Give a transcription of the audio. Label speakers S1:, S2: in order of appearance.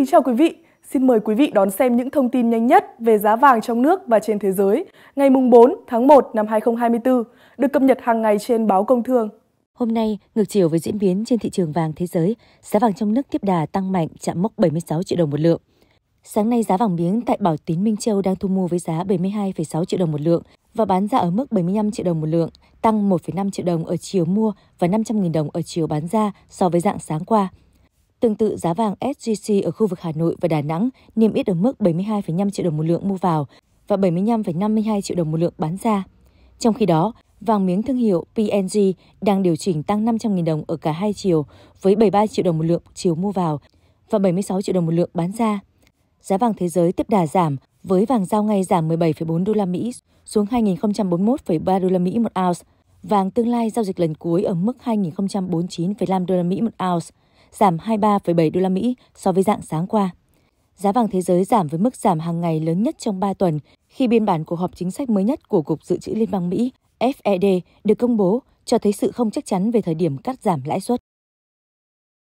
S1: kính chào quý vị. Xin mời quý vị đón xem những thông tin nhanh nhất về giá vàng trong nước và trên thế giới ngày 4 tháng 1 năm 2024, được cập nhật hàng ngày
S2: trên báo Công Thương. Hôm nay, ngược chiều với diễn biến trên thị trường vàng thế giới, giá vàng trong nước tiếp đà tăng mạnh chạm mốc 76 triệu đồng một lượng. Sáng nay, giá vàng miếng tại Bảo Tín Minh Châu đang thu mua với giá 72,6 triệu đồng một lượng và bán ra ở mức 75 triệu đồng một lượng, tăng 1,5 triệu đồng ở chiều mua và 500.000 đồng ở chiều bán ra so với dạng sáng qua – Tương tự, giá vàng sgc ở khu vực Hà Nội và Đà Nẵng niêm yết ở mức 72,5 triệu đồng một lượng mua vào và 75,52 triệu đồng một lượng bán ra. Trong khi đó, vàng miếng thương hiệu PNG đang điều chỉnh tăng 500.000 đồng ở cả hai chiều với 73 triệu đồng một lượng chiều mua vào và 76 triệu đồng một lượng bán ra. Giá vàng thế giới tiếp đà giảm với vàng giao ngay giảm 17,4 đô la Mỹ xuống 2041,3 đô la Mỹ một ounce. Vàng tương lai giao dịch lần cuối ở mức 2049,5 đô la Mỹ một ounce giảm 23,7 đô la Mỹ so với dạng sáng qua. Giá vàng thế giới giảm với mức giảm hàng ngày lớn nhất trong 3 tuần khi biên bản cuộc họp chính sách mới nhất của Cục Dự trữ Liên bang Mỹ FED được công bố cho thấy sự không chắc chắn về thời điểm cắt giảm lãi suất.